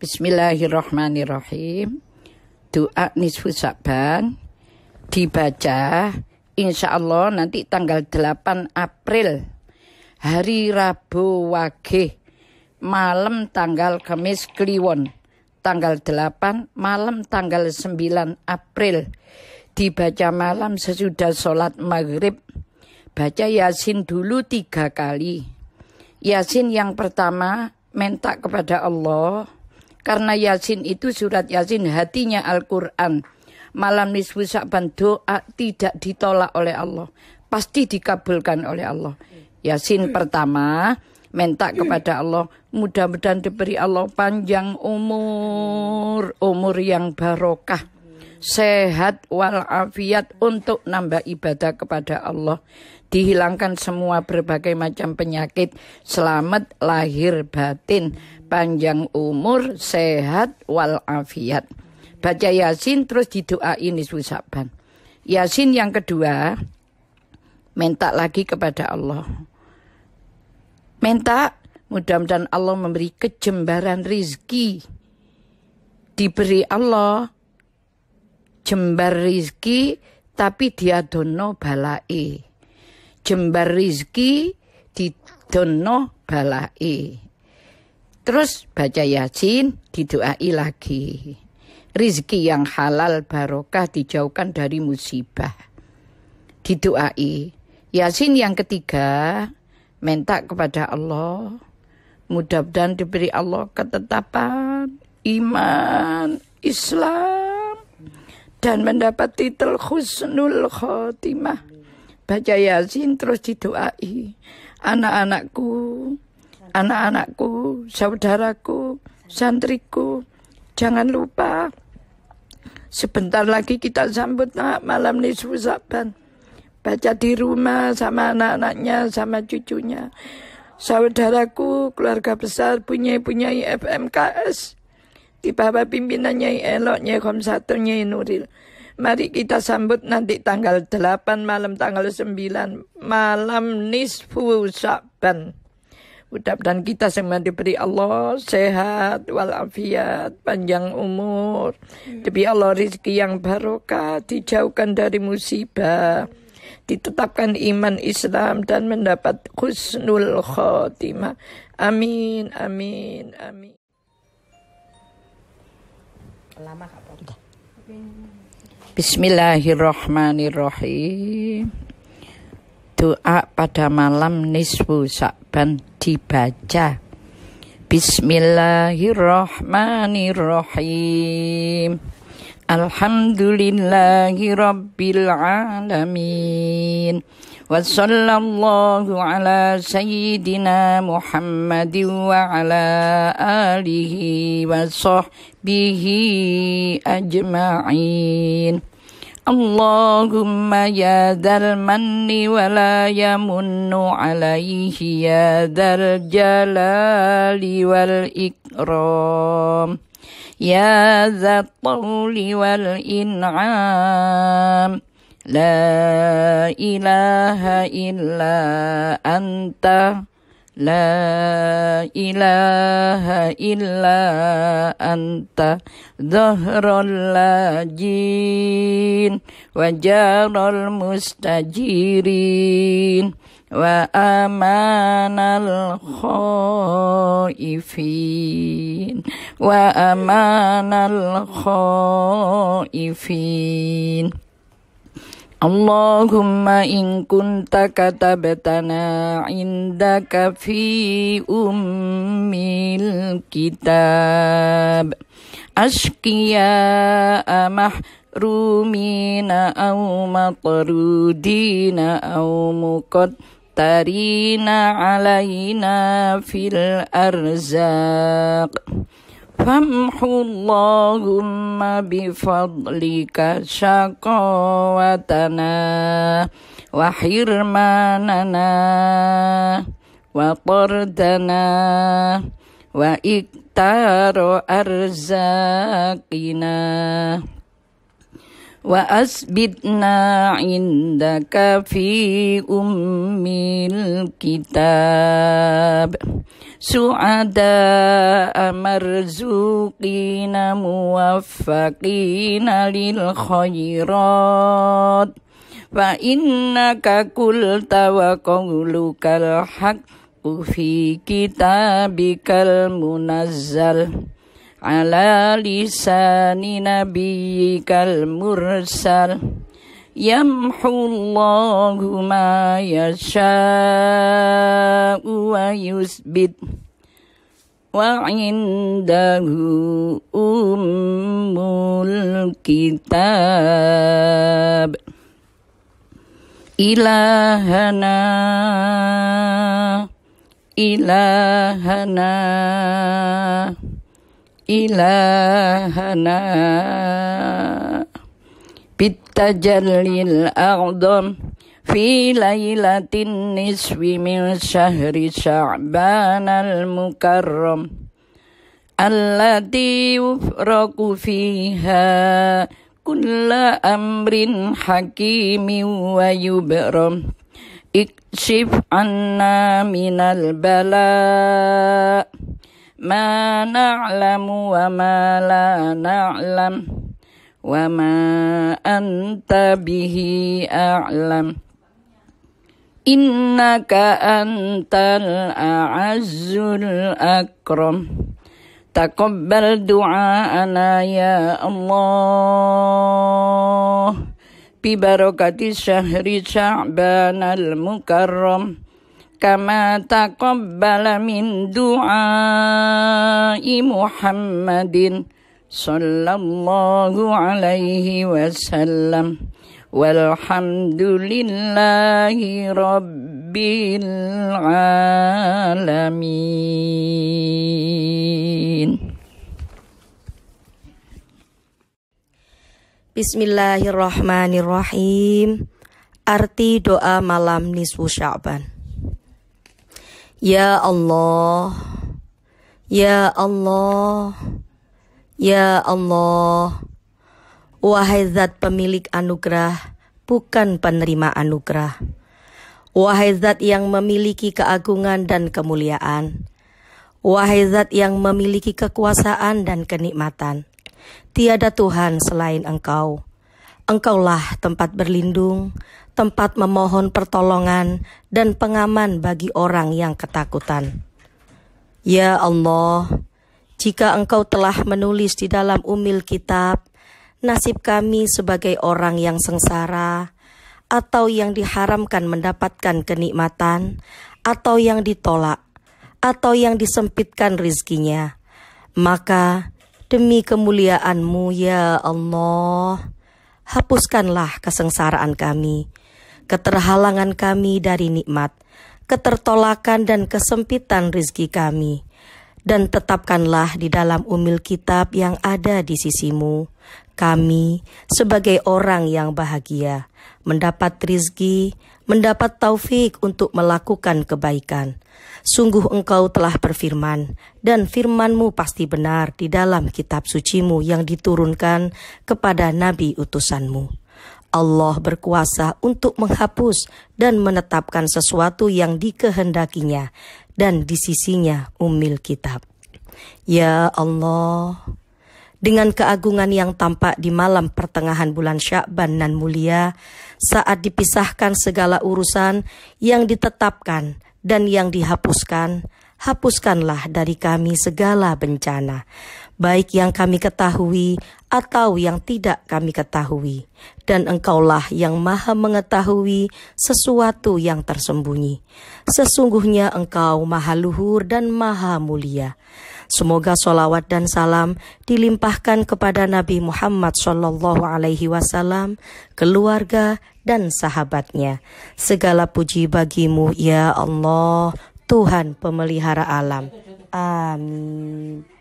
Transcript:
Bismillahirrahmanirrahim. Doa nisfu Saban dibaca insya Allah nanti tanggal 8 April hari Rabu Wage malam tanggal Kamis Kliwon tanggal 8 malam tanggal 9 April dibaca malam sesudah sholat maghrib baca Yasin dulu tiga kali Yasin yang pertama minta kepada Allah karena Yasin itu surat Yasin hatinya Al-Quran. Malam nisfu Sa'ban doa tidak ditolak oleh Allah. Pasti dikabulkan oleh Allah. Yasin pertama minta kepada Allah mudah-mudahan diberi Allah panjang umur, umur yang barokah sehat walafiat untuk nambah ibadah kepada Allah. Dihilangkan semua berbagai macam penyakit, selamat lahir batin, panjang umur, sehat walafiat. Baca Yasin terus didoain di Saban. Yasin yang kedua, minta lagi kepada Allah. Minta mudah-mudahan Allah memberi kejembaran rizki. Diberi Allah Jembar rizki tapi dia dono balai. Jembar rizki di dono balai. Terus baca yasin, didoai lagi. Rizki yang halal barokah dijauhkan dari musibah. Didoai. Yasin yang ketiga, minta kepada Allah. Mudah-mudahan diberi Allah ketetapan, iman, Islam dan mendapat titel khusnul Khotimah. Baca Yasin terus didoai. Anak-anakku, anak-anakku, saudaraku, santriku, jangan lupa sebentar lagi kita sambut malam nisfu saban. Baca di rumah sama anak-anaknya, sama cucunya. Saudaraku, keluarga besar, punya-punya FMKS di bawah pimpinan Nyai Elok, Nyai Komsatu, Nyai Nuril. Mari kita sambut nanti tanggal 8 malam tanggal 9 malam nisfu Sa'ban. Mudah-mudahan kita semua diberi Allah sehat walafiat, panjang umur. Demi Allah rezeki yang barokah, dijauhkan dari musibah. Ditetapkan iman Islam dan mendapat khusnul khotimah. Amin, amin, amin lama Bismillahirrahmanirrahim. Doa pada malam nisfu Sa'ban dibaca. Bismillahirrahmanirrahim. Alhamdulillahi Rabbil Alamin Wa sallallahu ala Sayyidina Muhammadin wa ala alihi wa sahbihi ajma'in Allahumma ya dal manni wa la yamunnu alaihi ya dal jalali wal ikram يا ذا الطول والإنعام لا إله إلا أنت لا إله إلا أنت ظهر اللاجين وجار المستجيرين Wa aman al khayfin, wa aman al khayfin. Allahumma inkunta kata indaka fi umil kitab. Ashkiya amah rumina au matrudina au mukad. مفترين علينا في الأرزاق فامحو اللهم بفضلك شقاوتنا وحرماننا وطردنا وإكتار أرزاقنا Wa asbitna indaka fi ummil kitab Su'ada amarzuqina muwaffaqina lil khayrat Fa innaka kulta wa qawluka al-haq fi kitabikal munazzal ala lisani nabiyikal mursal yamhu allahu ma yasha'u wa yusbit wa indahu ummul kitab ilahana ilahana إلهنا بالتجلي الأعظم في ليلة النصف من شهر شعبان المكرم التي يفرق فيها كل أمر حكيم ويبرم اكشف عنا من البلاء ما نعلم وما لا نعلم وما أنت به أعلم إنك أنت الأعز الأكرم تقبل دعاءنا يا الله ببركة شهر شعبان المكرم كما تقبل من دعاء محمد صلى الله عليه وسلم والحمد لله رب العالمين Bismillahirrahmanirrahim Arti doa malam nisfu sya'ban Ya Allah, Ya Allah, Ya Allah, wahai zat pemilik anugerah, bukan penerima anugerah. Wahai zat yang memiliki keagungan dan kemuliaan. Wahai zat yang memiliki kekuasaan dan kenikmatan. Tiada Tuhan selain engkau. Engkaulah tempat berlindung, tempat memohon pertolongan dan pengaman bagi orang yang ketakutan. Ya Allah, jika Engkau telah menulis di dalam umil kitab nasib kami sebagai orang yang sengsara atau yang diharamkan mendapatkan kenikmatan atau yang ditolak atau yang disempitkan rizkinya. Maka demi kemuliaanMu, ya Allah, hapuskanlah kesengsaraan kami keterhalangan kami dari nikmat, ketertolakan dan kesempitan rizki kami, dan tetapkanlah di dalam umil kitab yang ada di sisimu, kami sebagai orang yang bahagia, mendapat rizki, mendapat taufik untuk melakukan kebaikan. Sungguh engkau telah berfirman, dan firmanmu pasti benar di dalam kitab sucimu yang diturunkan kepada nabi utusanmu Allah berkuasa untuk menghapus dan menetapkan sesuatu yang dikehendakinya dan di sisinya umil kitab. Ya Allah, dengan keagungan yang tampak di malam pertengahan bulan Syakban nan mulia, saat dipisahkan segala urusan yang ditetapkan dan yang dihapuskan, hapuskanlah dari kami segala bencana, baik yang kami ketahui atau yang tidak kami ketahui, dan Engkaulah yang Maha Mengetahui sesuatu yang tersembunyi. Sesungguhnya Engkau Maha Luhur dan Maha Mulia. Semoga solawat dan salam dilimpahkan kepada Nabi Muhammad Shallallahu Alaihi Wasallam, keluarga dan sahabatnya. Segala puji bagimu, ya Allah, Tuhan pemelihara alam. Amin.